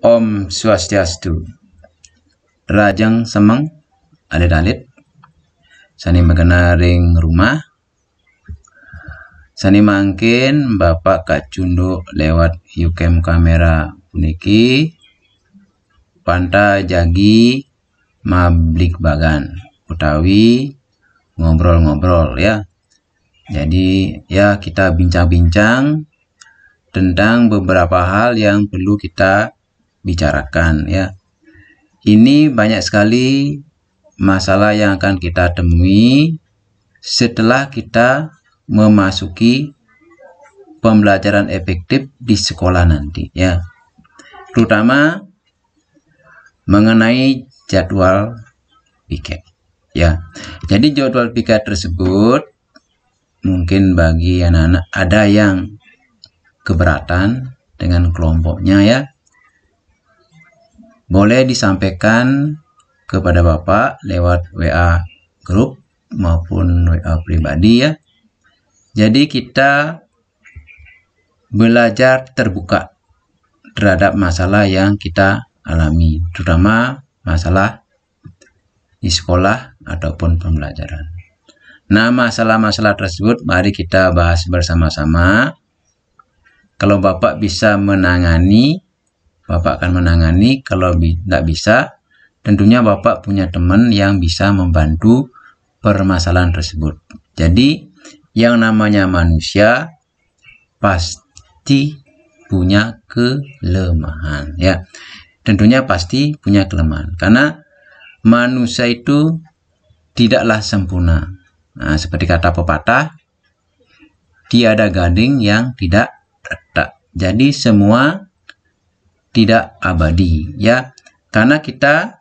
Om Swastiastu. Rajang Semang Alit-alit. Sani ring rumah. Sani mangkin Bapak Kak Cundo lewat Yukem kamera puniki. Panta jagi mablik bagan utawi ngobrol-ngobrol ya. Jadi ya kita bincang-bincang tentang beberapa hal yang perlu kita bicarakan ya. Ini banyak sekali masalah yang akan kita temui setelah kita memasuki pembelajaran efektif di sekolah nanti ya. Terutama mengenai jadwal piket ya. Jadi jadwal piket tersebut mungkin bagi anak-anak ada yang keberatan dengan kelompoknya ya boleh disampaikan kepada Bapak lewat WA grup maupun WA pribadi ya. Jadi kita belajar terbuka terhadap masalah yang kita alami, terutama masalah di sekolah ataupun pembelajaran. Nah, masalah-masalah tersebut mari kita bahas bersama-sama. Kalau Bapak bisa menangani Bapak akan menangani. Kalau tidak bisa, tentunya Bapak punya teman yang bisa membantu permasalahan tersebut. Jadi, yang namanya manusia pasti punya kelemahan ya. Tentunya pasti punya kelemahan karena manusia itu tidaklah sempurna. Nah, seperti kata pepatah, tiada gading yang tidak retak. Jadi semua tidak abadi ya karena kita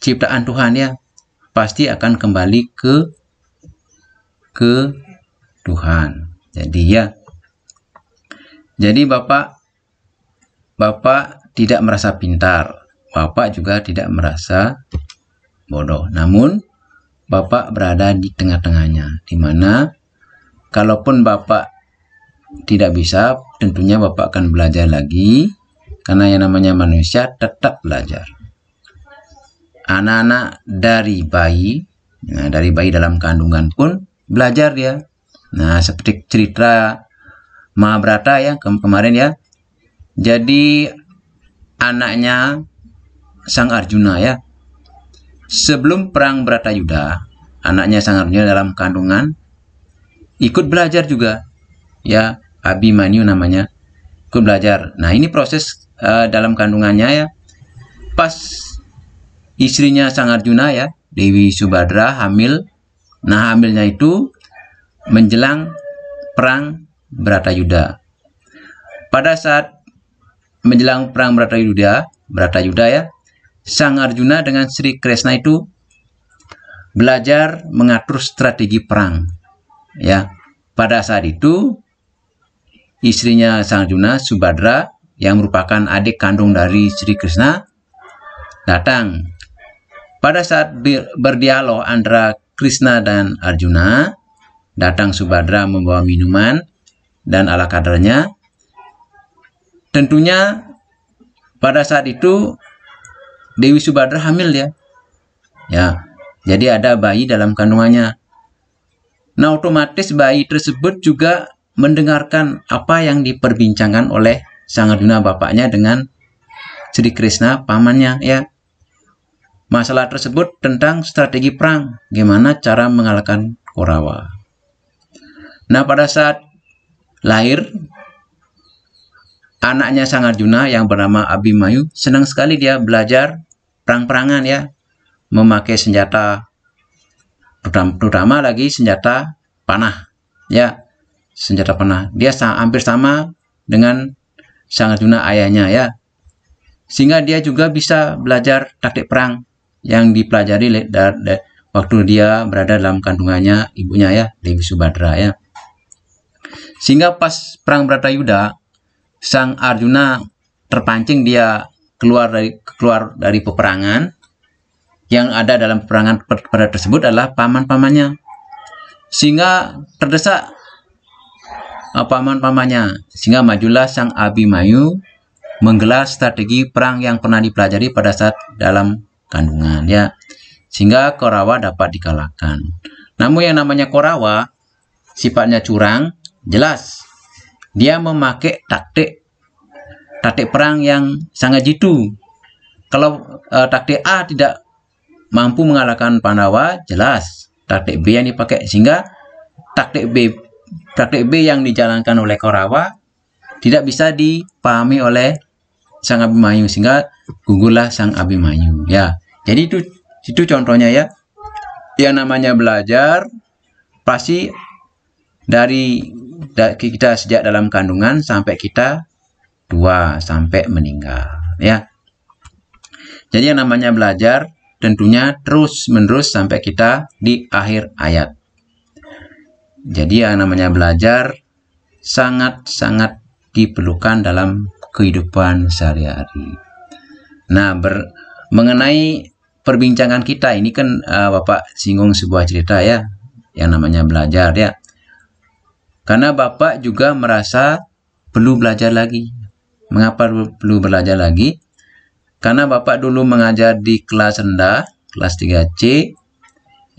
ciptaan Tuhan ya pasti akan kembali ke ke Tuhan jadi ya jadi Bapak Bapak tidak merasa pintar Bapak juga tidak merasa bodoh namun Bapak berada di tengah-tengahnya dimana kalaupun Bapak tidak bisa tentunya Bapak akan belajar lagi karena yang namanya manusia tetap belajar. Anak-anak dari bayi, nah dari bayi dalam kandungan pun belajar ya. Nah, seperti cerita Mahabharata ya ke kemarin ya. Jadi anaknya Sang Arjuna ya. Sebelum perang Yuda, anaknya Sang Arjuna dalam kandungan ikut belajar juga ya Abimanyu namanya ikut belajar. Nah, ini proses uh, dalam kandungannya ya. Pas istrinya Sang Arjuna ya, Dewi Subadra hamil. Nah, hamilnya itu menjelang perang Bratayuda. Pada saat menjelang perang Bratayuda, Bratayuda ya, Sang Arjuna dengan Sri Kresna itu belajar mengatur strategi perang. Ya, pada saat itu istrinya Sang Arjuna Subhadra yang merupakan adik kandung dari Sri Krishna datang. Pada saat berdialog antara Krishna dan Arjuna, datang Subhadra membawa minuman dan ala kadarnya. Tentunya pada saat itu Dewi Subhadra hamil ya. Ya. Jadi ada bayi dalam kandungannya. Nah, otomatis bayi tersebut juga mendengarkan apa yang diperbincangkan oleh Arjuna bapaknya dengan Sri Krishna pamannya ya. Masalah tersebut tentang strategi perang, gimana cara mengalahkan Kurawa. Nah, pada saat lahir anaknya Arjuna yang bernama Abimayu senang sekali dia belajar perang-perangan ya, memakai senjata terutama lagi senjata panah ya, senjata panah. Dia hampir sama dengan sang Arjuna ayahnya ya. Sehingga dia juga bisa belajar taktik perang yang dipelajari waktu dia berada dalam kandungannya ibunya ya, Dewi Subhadra ya. Sehingga pas perang berada Yuda, sang Arjuna terpancing dia keluar dari keluar dari peperangan yang ada dalam peperangan pada tersebut adalah paman-pamannya. Sehingga terdesak paman-pamannya. Sehingga majulah sang Abimayu menggelar strategi perang yang pernah dipelajari pada saat dalam kandungan ya. Sehingga Korawa dapat dikalahkan. Namun yang namanya Korawa sifatnya curang, jelas. Dia memakai taktik taktik perang yang sangat jitu. Kalau e, taktik A tidak mampu mengalahkan Pandawa, jelas taktik B yang dipakai sehingga taktik B B yang dijalankan oleh Korawa tidak bisa dipahami oleh Sang Abimanyu sehingga gugurlah Sang Abimanyu ya. Jadi itu itu contohnya ya. Yang namanya belajar pasti dari kita sejak dalam kandungan sampai kita tua sampai meninggal ya. Jadi yang namanya belajar tentunya terus-menerus sampai kita di akhir ayat. Jadi yang namanya belajar sangat-sangat diperlukan dalam kehidupan sehari-hari. Nah, ber, mengenai perbincangan kita ini kan uh, Bapak singgung sebuah cerita ya yang namanya belajar ya. Karena Bapak juga merasa perlu belajar lagi. Mengapa perlu belajar lagi? Karena Bapak dulu mengajar di kelas rendah, kelas 3C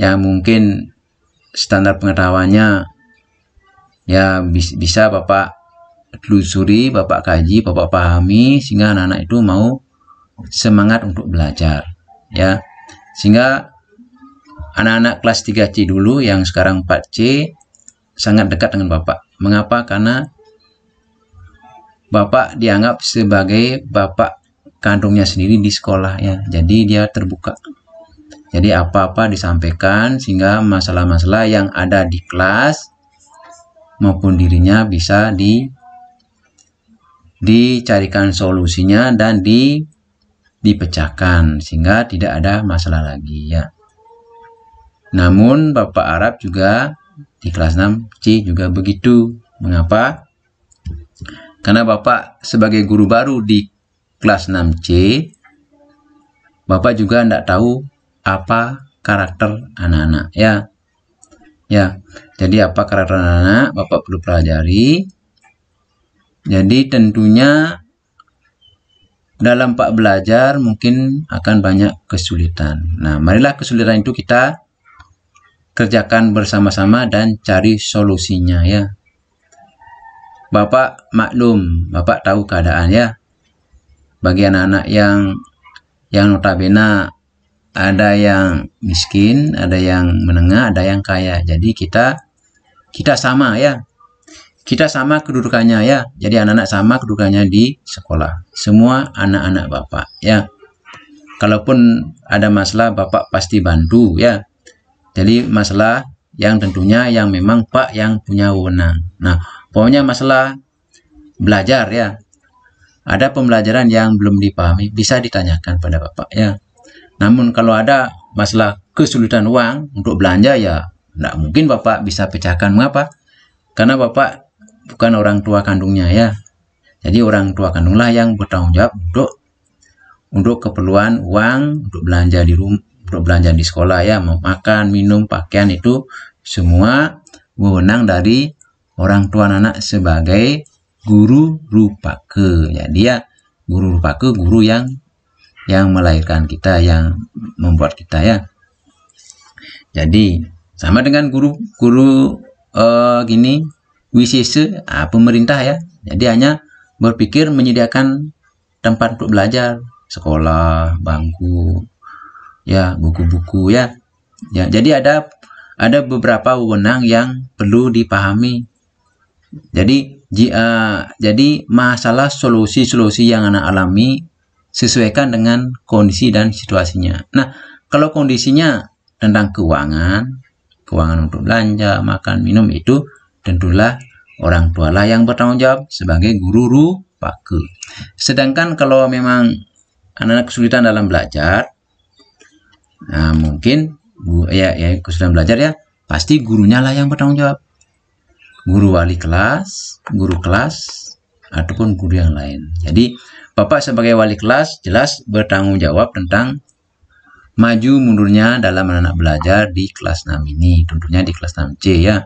yang mungkin standar pengetahuannya ya bisa bapak telusuri bapak kaji bapak pahami sehingga anak-anak itu mau semangat untuk belajar ya sehingga anak-anak kelas 3C dulu yang sekarang 4C sangat dekat dengan bapak mengapa karena bapak dianggap sebagai bapak kandungnya sendiri di sekolah ya jadi dia terbuka jadi apa-apa disampaikan sehingga masalah-masalah yang ada di kelas maupun dirinya bisa di dicarikan solusinya dan di dipecahkan sehingga tidak ada masalah lagi ya. Namun Bapak Arab juga di kelas 6 C juga begitu. Mengapa? Karena Bapak sebagai guru baru di kelas 6 C Bapak juga tidak tahu apa karakter anak-anak ya. Ya, jadi apa karakter anak-anak Bapak perlu pelajari. Jadi tentunya dalam Pak belajar mungkin akan banyak kesulitan. Nah, marilah kesulitan itu kita kerjakan bersama-sama dan cari solusinya ya. Bapak maklum, Bapak tahu keadaan ya. Bagi anak-anak yang yang notabene ada yang miskin, ada yang menengah, ada yang kaya. Jadi kita kita sama ya. Kita sama kedudukannya ya. Jadi anak-anak sama kedudukannya di sekolah. Semua anak-anak Bapak ya. Kalaupun ada masalah Bapak pasti bantu ya. Jadi masalah yang tentunya yang memang Pak yang punya wewenang. Nah, pokoknya masalah belajar ya. Ada pembelajaran yang belum dipahami bisa ditanyakan pada Bapak ya namun kalau ada masalah kesulitan uang untuk belanja ya tidak mungkin Bapak bisa pecahkan. Mengapa? Karena Bapak bukan orang tua kandungnya ya. Jadi orang tua kandunglah yang bertanggung jawab untuk untuk keperluan uang untuk belanja di rumah untuk belanja di sekolah ya makan minum pakaian itu semua wewenang dari orang tua anak sebagai guru rupa ke ya dia guru rupa ke guru yang yang melahirkan kita, yang membuat kita ya. Jadi sama dengan guru guru uh, gini wisese uh, ah, pemerintah ya. Jadi hanya berpikir menyediakan tempat untuk belajar, sekolah, bangku, ya buku-buku ya. Ya, jadi ada ada beberapa wewenang yang perlu dipahami. Jadi eh, jadi masalah solusi-solusi yang anak alami sesuaikan dengan kondisi dan situasinya. Nah, kalau kondisinya tentang keuangan, keuangan untuk belanja, makan, minum itu tentulah orang tualah yang bertanggung jawab sebagai guru rupaka. Sedangkan kalau memang anak-anak kesulitan dalam belajar, nah mungkin ya, ya kesulitan belajar ya, pasti gurunya lah yang bertanggung jawab. Guru wali kelas, guru kelas, ataupun guru yang lain. Jadi Bapak sebagai wali kelas jelas bertanggung jawab tentang maju mundurnya dalam anak belajar di kelas 6 ini, tentunya di kelas 6C ya.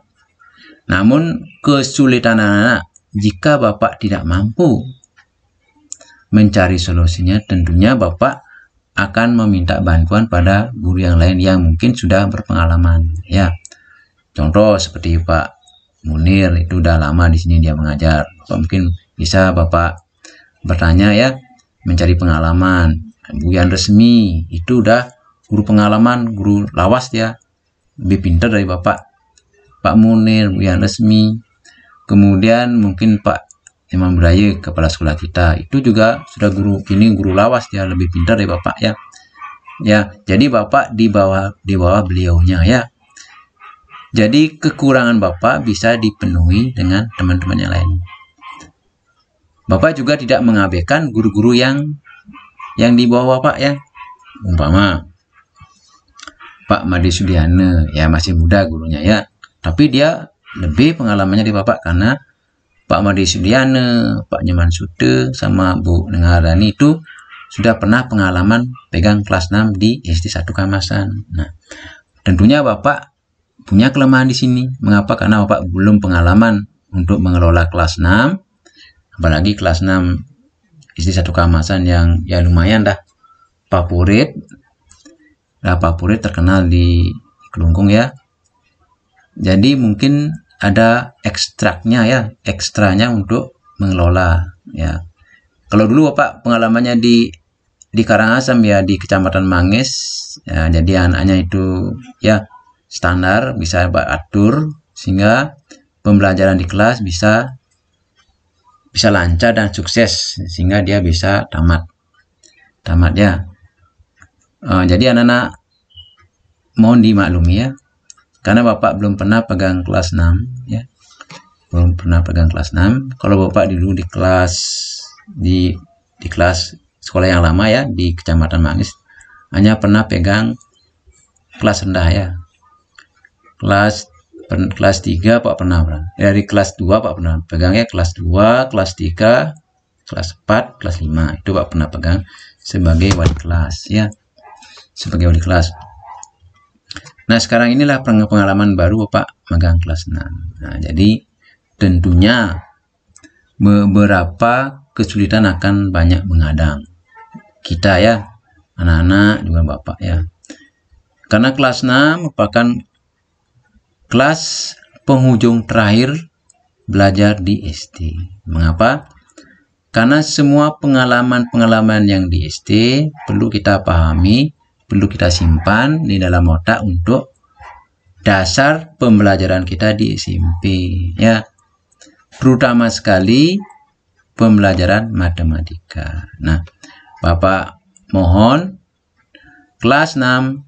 Namun kesulitan anak-anak jika Bapak tidak mampu mencari solusinya, tentunya Bapak akan meminta bantuan pada guru yang lain yang mungkin sudah berpengalaman ya. Contoh seperti Pak Munir itu sudah lama di sini dia mengajar. Bapak mungkin bisa Bapak bertanya ya, mencari pengalaman. Kan Buyan resmi itu udah guru pengalaman, guru lawas ya, lebih pintar dari bapak. Pak Munir, Buyan resmi. Kemudian mungkin Pak Imam Beraya kepala sekolah kita, itu juga sudah guru ini guru lawas ya, lebih pintar dari bapak ya. Ya, jadi bapak di bawah di bawah beliaunya ya. Jadi kekurangan Bapak bisa dipenuhi dengan teman-teman yang lain. Bapak juga tidak mengabaikan guru-guru yang yang di bawah Bapak ya. Umpama Pak Madi Sudiana ya masih muda gurunya ya. Tapi dia lebih pengalamannya di Bapak karena Pak Madi Sudiana, Pak Nyaman Sute sama Bu Nengarani itu sudah pernah pengalaman pegang kelas 6 di SD satu Kamasan. Nah, tentunya Bapak punya kelemahan di sini. Mengapa? Karena Bapak belum pengalaman untuk mengelola kelas 6 apalagi kelas 6 istri satu kemasan yang ya lumayan dah favorit lah favorit terkenal di Kelungkung ya jadi mungkin ada ekstraknya ya ekstranya untuk mengelola ya kalau dulu Pak pengalamannya di di Karangasem ya di Kecamatan Mangis ya, jadi anaknya itu ya standar bisa atur sehingga pembelajaran di kelas bisa bisa lancar dan sukses sehingga dia bisa tamat tamat ya eh, jadi anak-anak mohon dimaklumi ya karena bapak belum pernah pegang kelas 6 ya belum pernah pegang kelas 6 kalau bapak dulu di kelas di di kelas sekolah yang lama ya di kecamatan Mangis hanya pernah pegang kelas rendah ya kelas kelas 3 Pak pernah eh, Dari kelas 2 Pak pernah pegangnya kelas 2, kelas 3, kelas 4, kelas 5. Itu Pak pernah pegang sebagai wali kelas ya. Sebagai wali kelas. Nah, sekarang inilah pengalaman baru Bapak megang kelas 6. Nah, jadi tentunya beberapa kesulitan akan banyak mengadang. Kita ya, anak-anak juga Bapak ya. Karena kelas 6 merupakan kelas penghujung terakhir belajar di SD. Mengapa? Karena semua pengalaman-pengalaman yang di SD perlu kita pahami, perlu kita simpan di dalam otak untuk dasar pembelajaran kita di SMP ya. Terutama sekali pembelajaran matematika. Nah, Bapak mohon kelas 6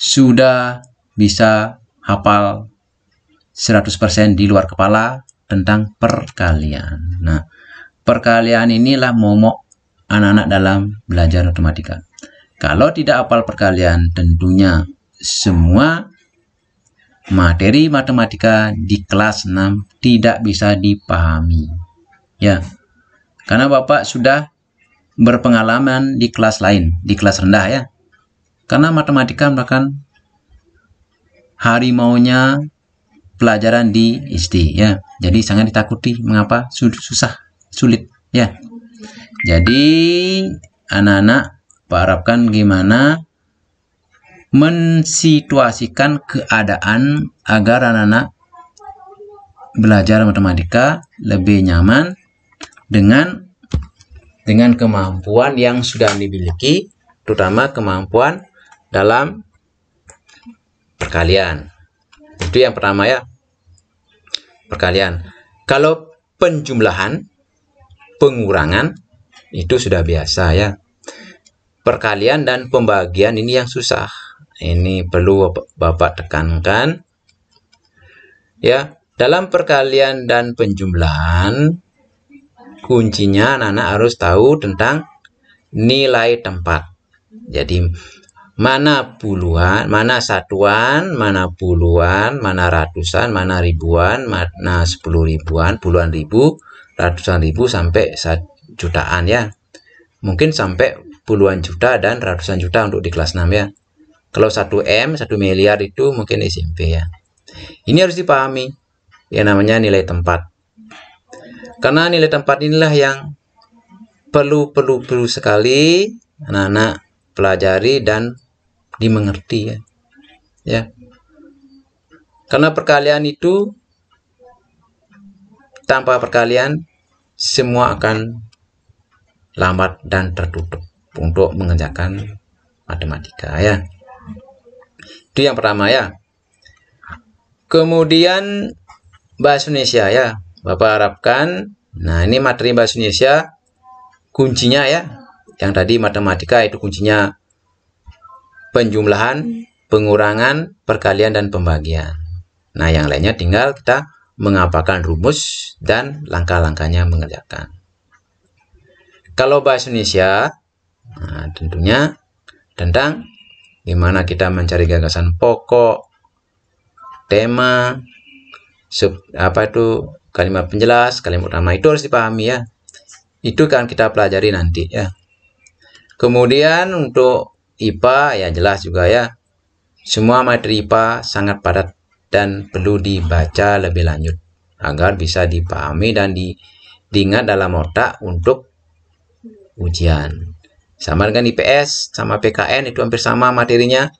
sudah bisa hafal 100% di luar kepala tentang perkalian. Nah, perkalian inilah momok anak-anak dalam belajar matematika. Kalau tidak hafal perkalian, tentunya semua materi matematika di kelas 6 tidak bisa dipahami. Ya. Karena Bapak sudah berpengalaman di kelas lain, di kelas rendah ya. Karena matematika merupakan harimaunya pelajaran di SD ya. Jadi sangat ditakuti. Mengapa? Susah, sulit ya. Jadi anak-anak harapkan gimana mensituasikan keadaan agar anak-anak belajar matematika lebih nyaman dengan dengan kemampuan yang sudah dimiliki, terutama kemampuan dalam perkalian. Itu yang pertama ya. Perkalian. Kalau penjumlahan, pengurangan itu sudah biasa ya. Perkalian dan pembagian ini yang susah. Ini perlu Bapak tekankan. Ya, dalam perkalian dan penjumlahan kuncinya anak-anak harus tahu tentang nilai tempat. Jadi mana puluhan, mana satuan, mana puluhan, mana ratusan, mana ribuan, mana sepuluh ribuan, puluhan ribu, ratusan ribu sampai jutaan ya. Mungkin sampai puluhan juta dan ratusan juta untuk di kelas 6 ya. Kalau satu m satu miliar itu mungkin SMP ya. Ini harus dipahami yang namanya nilai tempat. Karena nilai tempat inilah yang perlu perlu perlu sekali anak-anak pelajari dan dimengerti ya. ya. Karena perkalian itu tanpa perkalian semua akan lambat dan tertutup untuk mengerjakan matematika ya. Itu yang pertama ya. Kemudian bahasa Indonesia ya. Bapak harapkan nah ini materi bahasa Indonesia kuncinya ya. Yang tadi matematika itu kuncinya penjumlahan, hmm. pengurangan, perkalian, dan pembagian. Nah, yang lainnya tinggal kita mengapakan rumus dan langkah-langkahnya mengerjakan. Kalau bahasa Indonesia, nah, tentunya tentang gimana kita mencari gagasan pokok, tema, sub, apa itu kalimat penjelas, kalimat utama itu harus dipahami ya. Itu kan kita pelajari nanti ya. Kemudian untuk IPA ya jelas juga ya. Semua materi IPA sangat padat dan perlu dibaca lebih lanjut agar bisa dipahami dan di, diingat dalam otak untuk ujian. Sama dengan IPS, sama PKN itu hampir sama materinya.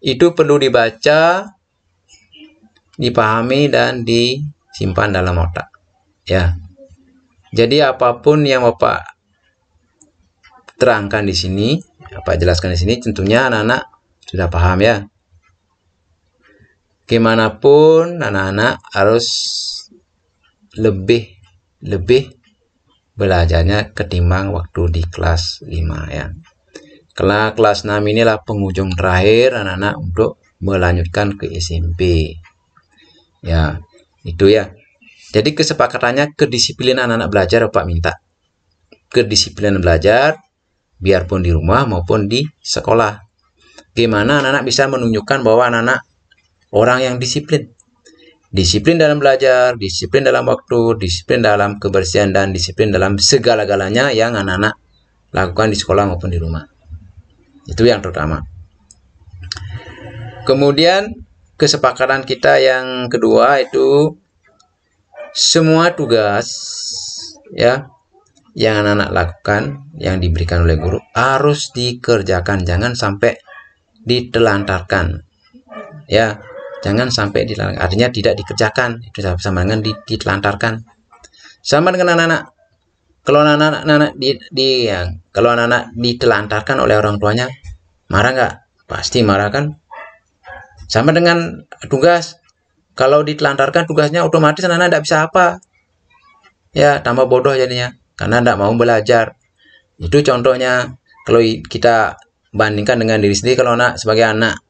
Itu perlu dibaca, dipahami dan disimpan dalam otak. Ya. Jadi apapun yang Bapak terangkan di sini Bapak jelaskan di sini tentunya anak-anak sudah paham ya. Kemanapun anak-anak harus lebih lebih belajarnya ketimbang waktu di kelas 5 ya. Kelas kelas 6 inilah penghujung terakhir anak-anak untuk melanjutkan ke SMP. Ya, itu ya. Jadi kesepakatannya kedisiplinan anak-anak belajar Bapak minta. Kedisiplinan belajar biarpun di rumah maupun di sekolah. Gimana anak-anak bisa menunjukkan bahwa anak-anak orang yang disiplin. Disiplin dalam belajar, disiplin dalam waktu, disiplin dalam kebersihan, dan disiplin dalam segala-galanya yang anak-anak lakukan di sekolah maupun di rumah. Itu yang terutama. Kemudian kesepakatan kita yang kedua itu semua tugas ya yang anak-anak lakukan yang diberikan oleh guru harus dikerjakan jangan sampai ditelantarkan ya jangan sampai ditelantarkan artinya tidak dikerjakan itu sama dengan ditelantarkan sama dengan anak-anak kalau anak-anak di, di ya, kalau anak-anak ditelantarkan oleh orang tuanya marah nggak pasti marah kan sama dengan tugas kalau ditelantarkan tugasnya otomatis anak-anak tidak bisa apa ya tambah bodoh jadinya karena tidak mau belajar. Itu contohnya kalau kita bandingkan dengan diri sendiri kalau anak sebagai anak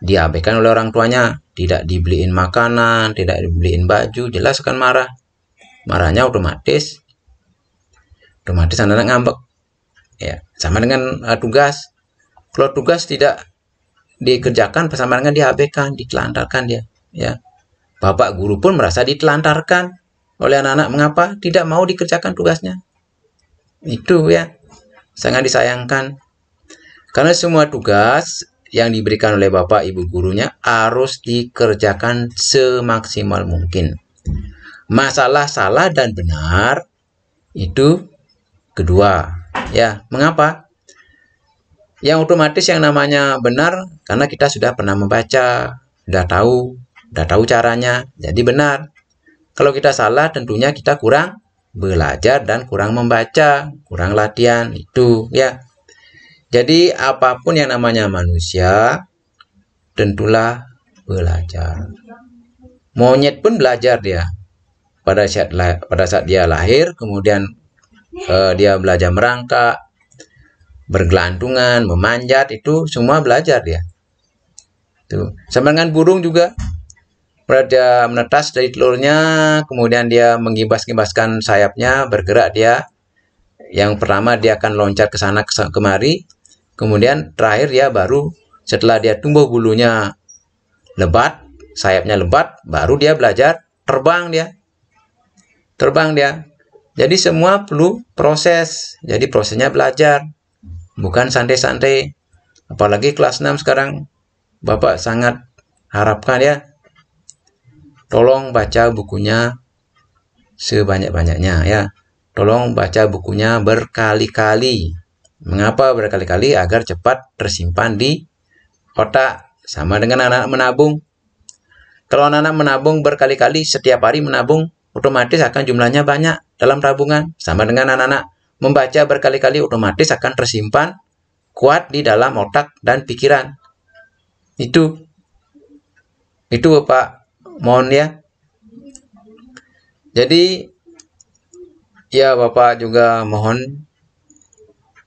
diabaikan oleh orang tuanya, tidak dibeliin makanan, tidak dibeliin baju, jelas akan marah. Marahnya otomatis otomatis anak-anak ngambek. Ya, sama dengan uh, tugas. Kalau tugas tidak dikerjakan bersama dengan diabaikan, ditelantarkan dia, ya. Bapak guru pun merasa ditelantarkan oleh anak-anak mengapa tidak mau dikerjakan tugasnya. Itu ya, sangat disayangkan. Karena semua tugas yang diberikan oleh bapak ibu gurunya harus dikerjakan semaksimal mungkin. Masalah salah dan benar itu kedua. Ya, mengapa? Yang otomatis yang namanya benar karena kita sudah pernah membaca, sudah tahu, sudah tahu caranya, jadi benar. Kalau kita salah tentunya kita kurang belajar dan kurang membaca, kurang latihan itu ya. Jadi apapun yang namanya manusia tentulah belajar. Monyet pun belajar dia. Pada saat pada saat dia lahir kemudian eh, dia belajar merangkak, bergelantungan, memanjat itu semua belajar dia. Tuh. Sama dengan burung juga Kemudian dia menetas dari telurnya, kemudian dia mengibas ngibaskan sayapnya, bergerak dia. Yang pertama dia akan loncat ke sana kemari, kemudian terakhir ya baru setelah dia tumbuh bulunya lebat, sayapnya lebat, baru dia belajar terbang dia. Terbang dia. Jadi semua perlu proses. Jadi prosesnya belajar. Bukan santai-santai. Apalagi kelas 6 sekarang Bapak sangat harapkan ya Tolong baca bukunya sebanyak-banyaknya ya. Tolong baca bukunya berkali-kali. Mengapa berkali-kali? Agar cepat tersimpan di otak. Sama dengan anak-anak menabung. Kalau anak-anak menabung berkali-kali setiap hari menabung, otomatis akan jumlahnya banyak dalam tabungan. Sama dengan anak-anak membaca berkali-kali otomatis akan tersimpan kuat di dalam otak dan pikiran. Itu. Itu Bapak mohon ya jadi ya Bapak juga mohon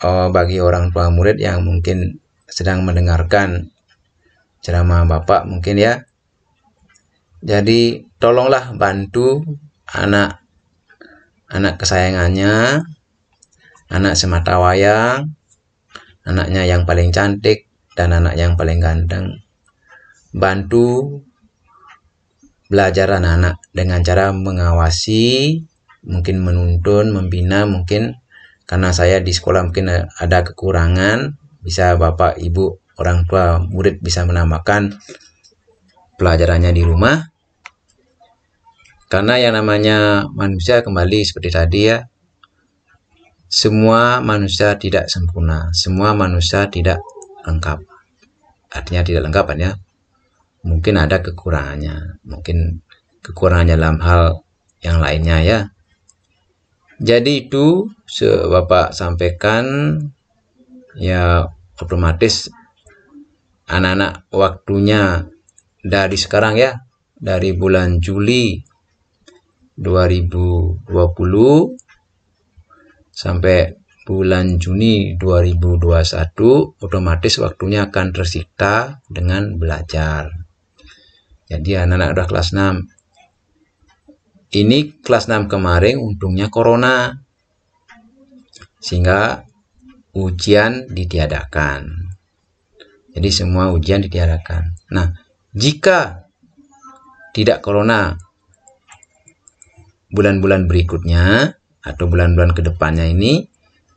uh, bagi orang tua murid yang mungkin sedang mendengarkan ceramah Bapak mungkin ya jadi tolonglah bantu anak anak kesayangannya anak semata wayang anaknya yang paling cantik dan anak yang paling ganteng bantu belajar anak-anak dengan cara mengawasi, mungkin menuntun, membina, mungkin karena saya di sekolah mungkin ada kekurangan, bisa bapak, ibu, orang tua, murid bisa menamakan pelajarannya di rumah. Karena yang namanya manusia kembali seperti tadi ya, semua manusia tidak sempurna, semua manusia tidak lengkap. Artinya tidak lengkap, kan ya mungkin ada kekurangannya mungkin kekurangannya dalam hal yang lainnya ya jadi itu bapak sampaikan ya otomatis anak-anak waktunya dari sekarang ya dari bulan Juli 2020 sampai bulan Juni 2021 otomatis waktunya akan tersita dengan belajar jadi anak-anak udah kelas 6. Ini kelas 6 kemarin untungnya corona. Sehingga ujian ditiadakan. Jadi semua ujian ditiadakan. Nah, jika tidak corona bulan-bulan berikutnya atau bulan-bulan kedepannya ini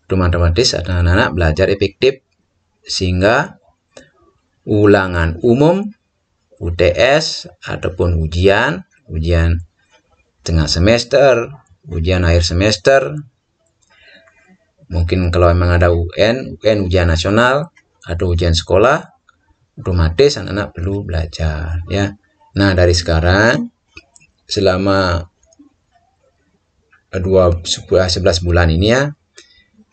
otomatis anak-anak belajar efektif sehingga ulangan umum UTS ataupun ujian, ujian tengah semester, ujian akhir semester. Mungkin kalau memang ada UN, UN ujian nasional atau ujian sekolah, otomatis anak-anak perlu belajar ya. Nah, dari sekarang selama 2 11 bulan ini ya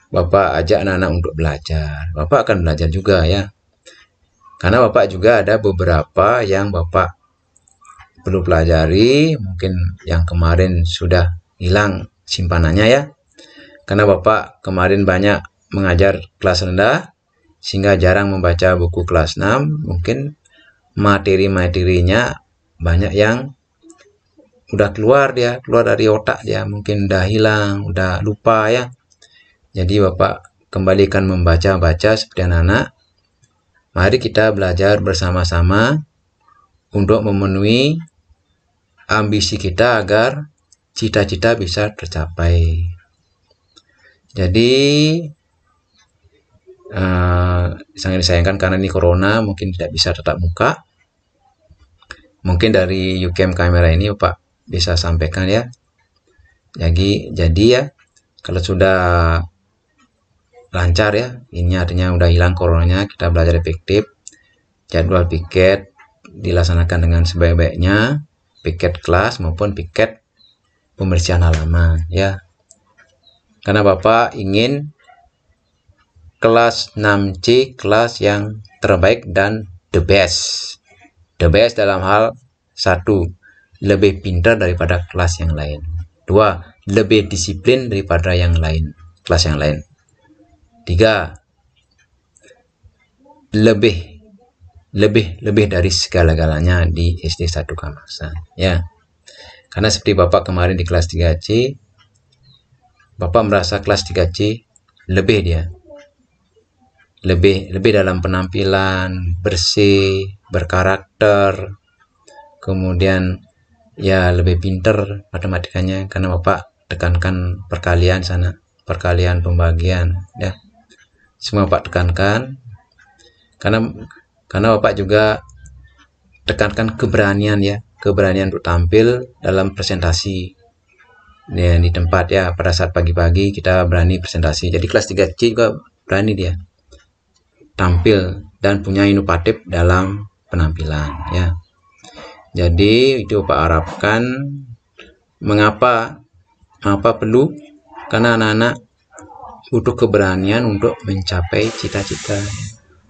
Bapak ajak anak-anak untuk belajar. Bapak akan belajar juga ya. Karena Bapak juga ada beberapa yang Bapak perlu pelajari, mungkin yang kemarin sudah hilang simpanannya ya. Karena Bapak kemarin banyak mengajar kelas rendah, sehingga jarang membaca buku kelas 6, mungkin materi-materinya banyak yang udah keluar dia, keluar dari otak ya. mungkin udah hilang, udah lupa ya. Jadi Bapak kembalikan membaca-baca seperti anak-anak Mari kita belajar bersama-sama untuk memenuhi ambisi kita agar cita-cita bisa tercapai. Jadi uh, sangat disayangkan karena ini corona mungkin tidak bisa tetap muka. Mungkin dari UKM kamera ini Pak bisa sampaikan ya. Jadi jadi ya kalau sudah lancar ya ini artinya udah hilang coronanya kita belajar efektif jadwal piket dilaksanakan dengan sebaik-baiknya piket kelas maupun piket pembersihan halaman ya karena Bapak ingin kelas 6C kelas yang terbaik dan the best the best dalam hal satu lebih pintar daripada kelas yang lain dua lebih disiplin daripada yang lain kelas yang lain Tiga, lebih lebih lebih dari segala-galanya di SD 1 Kamasan ya karena seperti Bapak kemarin di kelas 3C Bapak merasa kelas 3C lebih dia lebih lebih dalam penampilan bersih berkarakter kemudian ya lebih pinter matematikanya karena Bapak tekankan perkalian sana perkalian pembagian ya semua Bapak tekankan karena karena Bapak juga tekankan keberanian ya keberanian untuk tampil dalam presentasi ya, di tempat ya pada saat pagi-pagi kita berani presentasi jadi kelas 3C juga berani dia tampil dan punya inovatif dalam penampilan ya jadi itu Pak harapkan mengapa apa perlu karena anak-anak butuh keberanian untuk mencapai cita-cita.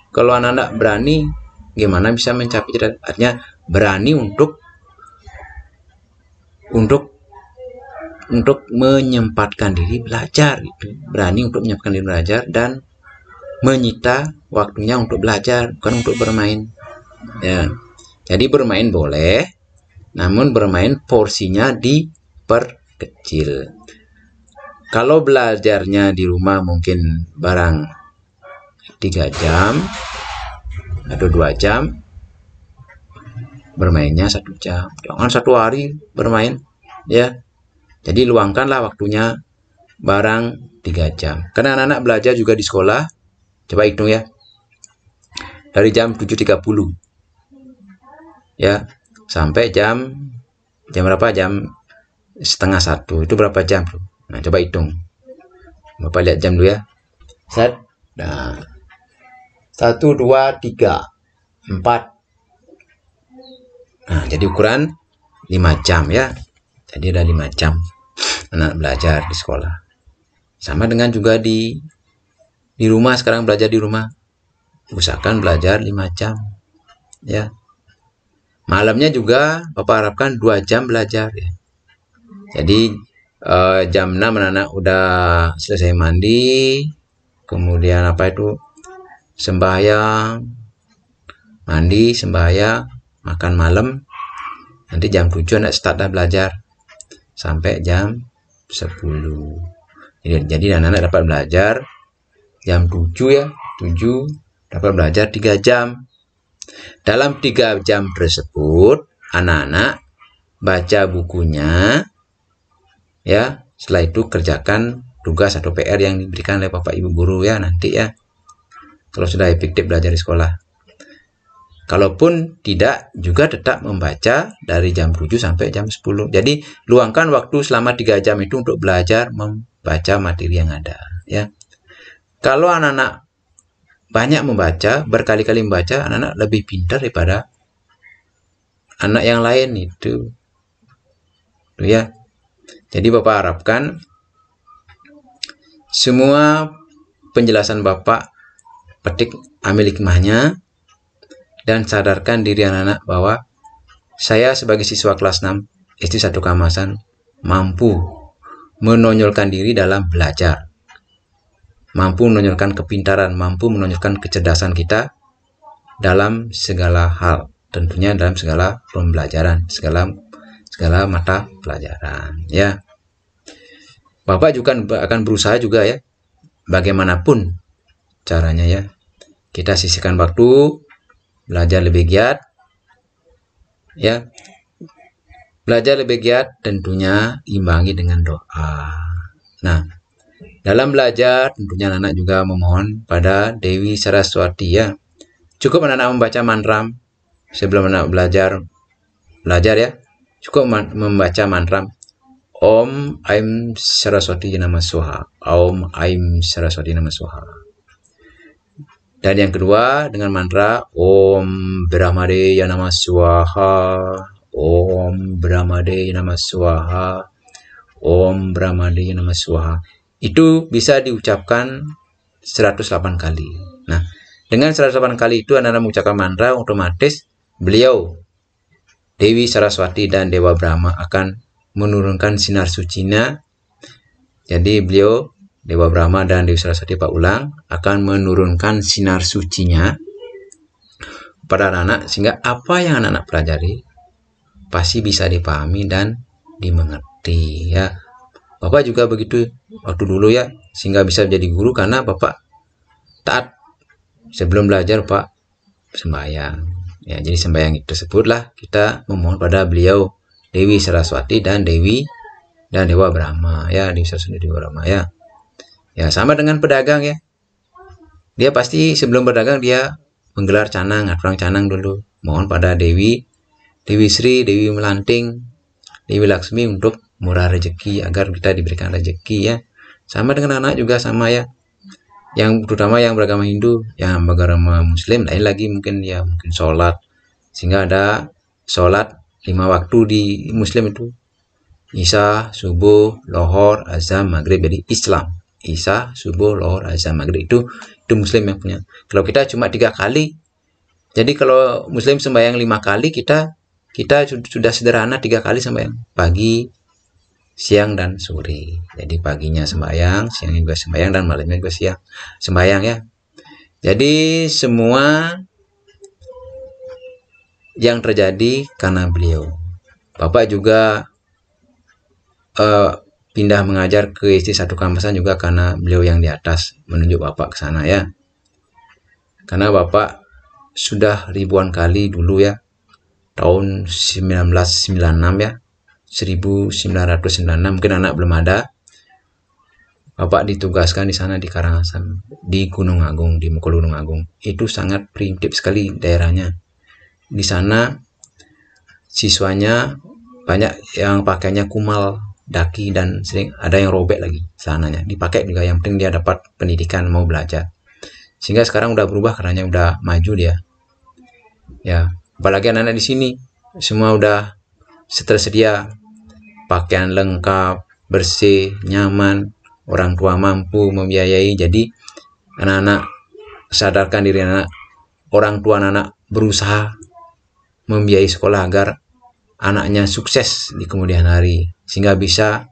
Kalau anak-anak berani, gimana bisa mencapai cita? Artinya berani untuk untuk untuk menyempatkan diri belajar gitu. Berani untuk menyempatkan diri belajar dan menyita waktunya untuk belajar, bukan untuk bermain. Ya. Jadi bermain boleh, namun bermain porsinya diperkecil. Kalau belajarnya di rumah mungkin barang tiga jam atau dua jam, bermainnya satu jam. Jangan satu hari bermain, ya. Jadi luangkanlah waktunya barang tiga jam. Karena anak-anak belajar juga di sekolah, coba hitung ya. Dari jam 7.30 ya sampai jam jam berapa jam setengah satu itu berapa jam Nah, coba hitung. Bapak lihat jam dulu ya. Set. Nah. 1 2 3 4. Nah, jadi ukuran lima jam ya. Jadi ada lima jam anak belajar di sekolah. Sama dengan juga di di rumah sekarang belajar di rumah. Usahakan belajar lima jam. Ya. Malamnya juga Bapak harapkan dua jam belajar ya. Jadi uh, jam 6 anak-anak udah selesai mandi kemudian apa itu sembahyang mandi sembahyang makan malam nanti jam 7 anak start dah belajar sampai jam 10 jadi, jadi anak-anak dapat belajar jam 7 ya 7 dapat belajar 3 jam dalam 3 jam tersebut anak-anak baca bukunya ya setelah itu kerjakan tugas atau PR yang diberikan oleh bapak ibu guru ya nanti ya kalau sudah efektif belajar di sekolah kalaupun tidak juga tetap membaca dari jam 7 sampai jam 10 jadi luangkan waktu selama 3 jam itu untuk belajar membaca materi yang ada ya kalau anak-anak banyak membaca berkali-kali membaca anak-anak lebih pintar daripada anak yang lain itu itu ya jadi Bapak harapkan semua penjelasan Bapak petik ambil hikmahnya dan sadarkan diri anak-anak bahwa saya sebagai siswa kelas 6 SD satu Kamasan mampu menonjolkan diri dalam belajar. Mampu menonjolkan kepintaran, mampu menonjolkan kecerdasan kita dalam segala hal, tentunya dalam segala pembelajaran, segala segala mata pelajaran, ya. Bapak juga kan akan berusaha juga ya, bagaimanapun caranya ya. Kita sisihkan waktu, belajar lebih giat, ya. Belajar lebih giat tentunya imbangi dengan doa. Nah, dalam belajar tentunya anak juga memohon pada Dewi Saraswati ya. Cukup anak-anak membaca mantram sebelum anak belajar belajar ya. Cukup membaca mantram Om Aim Saraswati Nama Soha. Om Aim Saraswati Nama Soha. Dan yang kedua dengan mantra Om Brahmade Nama Swaha. Om Brahmade Nama Swaha. Om Brahmade Nama Swaha. Itu bisa diucapkan 108 kali. Nah, dengan 108 kali itu Anda mengucapkan mantra otomatis beliau Dewi Saraswati dan Dewa Brahma akan menurunkan sinar sucinya. Jadi beliau Dewa Brahma dan Dewi Saraswati Pak Ulang akan menurunkan sinar sucinya pada anak-anak sehingga apa yang anak-anak pelajari pasti bisa dipahami dan dimengerti ya. Bapak juga begitu waktu dulu ya sehingga bisa menjadi guru karena Bapak taat sebelum belajar Pak sembahyang. Ya, jadi sembahyang sebutlah kita memohon pada beliau Dewi Saraswati dan Dewi dan Dewa Brahma ya Dewi Saraswati Dewa Brahma ya ya sama dengan pedagang ya dia pasti sebelum berdagang dia menggelar canang orang canang dulu mohon pada Dewi Dewi Sri Dewi Melanting Dewi Laksmi untuk murah rezeki agar kita diberikan rezeki ya sama dengan anak juga sama ya yang terutama yang beragama Hindu yang beragama Muslim lain lagi mungkin ya mungkin sholat sehingga ada sholat lima waktu di muslim itu Isa, subuh, lohor, azam, maghrib. dari Islam. Isa, subuh, lohor, azam, maghrib. Itu itu muslim yang punya. Kalau kita cuma tiga kali. Jadi kalau muslim sembahyang lima kali, kita kita sudah sederhana tiga kali sembahyang. Pagi, siang, dan sore. Jadi paginya sembahyang, siangnya juga sembahyang, dan malamnya juga siang. Sembahyang ya. Jadi semua yang terjadi karena beliau. Bapak juga uh, pindah mengajar ke istri satu kampusan juga karena beliau yang di atas menunjuk Bapak ke sana ya. Karena Bapak sudah ribuan kali dulu ya tahun 1996 ya 1996 mungkin anak belum ada Bapak ditugaskan di sana di Karangasem di Gunung Agung di Mukul Gunung Agung itu sangat primitif sekali daerahnya di sana siswanya banyak yang pakainya kumal daki dan sering ada yang robek lagi sananya dipakai juga yang penting dia dapat pendidikan mau belajar sehingga sekarang udah berubah karena udah maju dia ya apalagi anak-anak di sini semua udah tersedia pakaian lengkap bersih nyaman orang tua mampu membiayai jadi anak-anak sadarkan diri anak orang tua anak, -anak berusaha membiayai sekolah agar anaknya sukses di kemudian hari sehingga bisa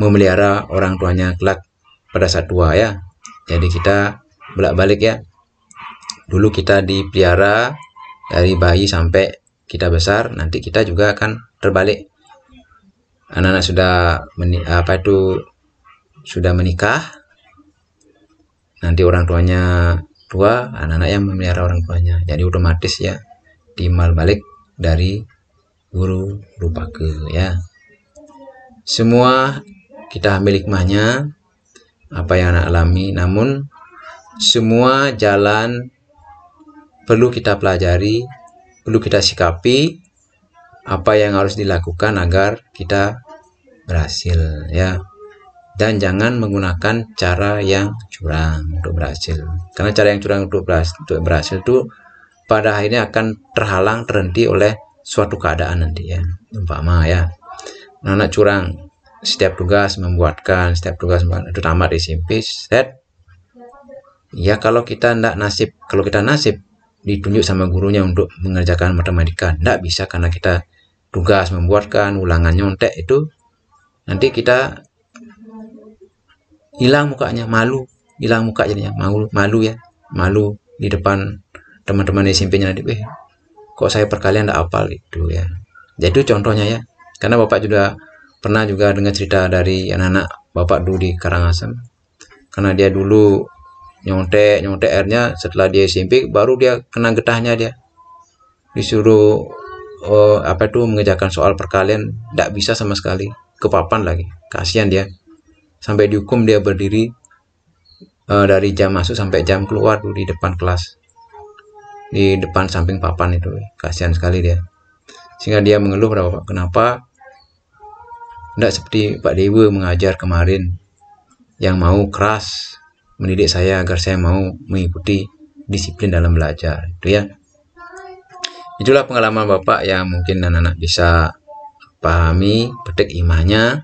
memelihara orang tuanya kelak pada saat tua ya. Jadi kita bolak-balik ya. Dulu kita dipelihara dari bayi sampai kita besar, nanti kita juga akan terbalik. Anak-anak sudah apa itu sudah menikah. Nanti orang tuanya dua anak-anak yang memelihara orang tuanya jadi otomatis ya timbal balik dari guru rupake ya semua kita ambil hikmahnya apa yang anak alami namun semua jalan perlu kita pelajari perlu kita sikapi apa yang harus dilakukan agar kita berhasil ya dan jangan menggunakan cara yang curang untuk berhasil karena cara yang curang untuk berhasil, untuk berhasil itu pada akhirnya akan terhalang terhenti oleh suatu keadaan nanti ya umpama ya anak curang setiap tugas membuatkan setiap tugas membuatkan, itu tamat di SMP set ya kalau kita tidak nasib kalau kita nasib ditunjuk sama gurunya untuk mengerjakan matematika tidak bisa karena kita tugas membuatkan ulangan nyontek itu nanti kita hilang mukanya malu hilang muka jadinya malu malu ya malu di depan teman-teman SMP-nya nanti eh kok saya perkalian tidak apal itu ya jadi itu contohnya ya karena bapak juga pernah juga dengar cerita dari anak-anak bapak dulu di Karangasem karena dia dulu nyontek nyontek airnya setelah dia SMP baru dia kena getahnya dia disuruh oh, apa itu mengejarkan soal perkalian tidak bisa sama sekali kepapan lagi kasihan dia sampai dihukum dia berdiri uh, dari jam masuk sampai jam keluar tuh di depan kelas di depan samping papan itu kasihan sekali dia sehingga dia mengeluh kenapa tidak seperti Pak Dewa mengajar kemarin yang mau keras mendidik saya agar saya mau mengikuti disiplin dalam belajar itu ya itulah pengalaman bapak yang mungkin anak-anak bisa pahami petik imannya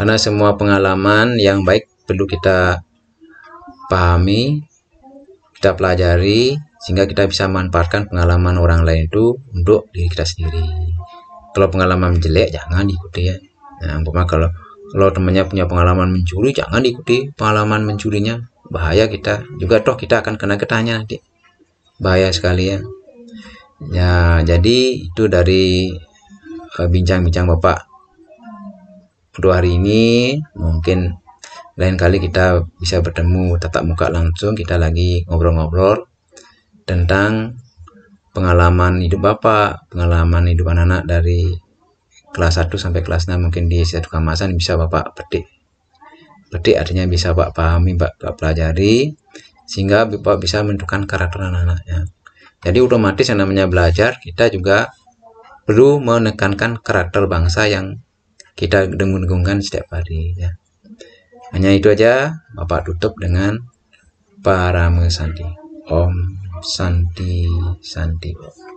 karena semua pengalaman yang baik perlu kita pahami kita pelajari sehingga kita bisa memanfaatkan pengalaman orang lain itu untuk diri kita sendiri kalau pengalaman jelek jangan diikuti ya nah umpama kalau kalau temannya punya pengalaman mencuri jangan diikuti pengalaman mencurinya bahaya kita juga toh kita akan kena getahnya nanti bahaya sekali ya ya jadi itu dari eh, bincang-bincang bapak untuk hari ini mungkin lain kali kita bisa bertemu tatap muka langsung kita lagi ngobrol-ngobrol tentang pengalaman hidup Bapak, pengalaman hidup anak-anak dari kelas 1 sampai kelas 6 mungkin di satu kemasan bisa Bapak petik. Petik artinya bisa bapak pahami, bapak pelajari sehingga Bapak bisa menentukan karakter anak-anaknya. Jadi otomatis yang namanya belajar kita juga perlu menekankan karakter bangsa yang kita dengung dengungkan setiap hari ya. Hanya itu aja Bapak tutup dengan Parama Santi. Om Santi Santi.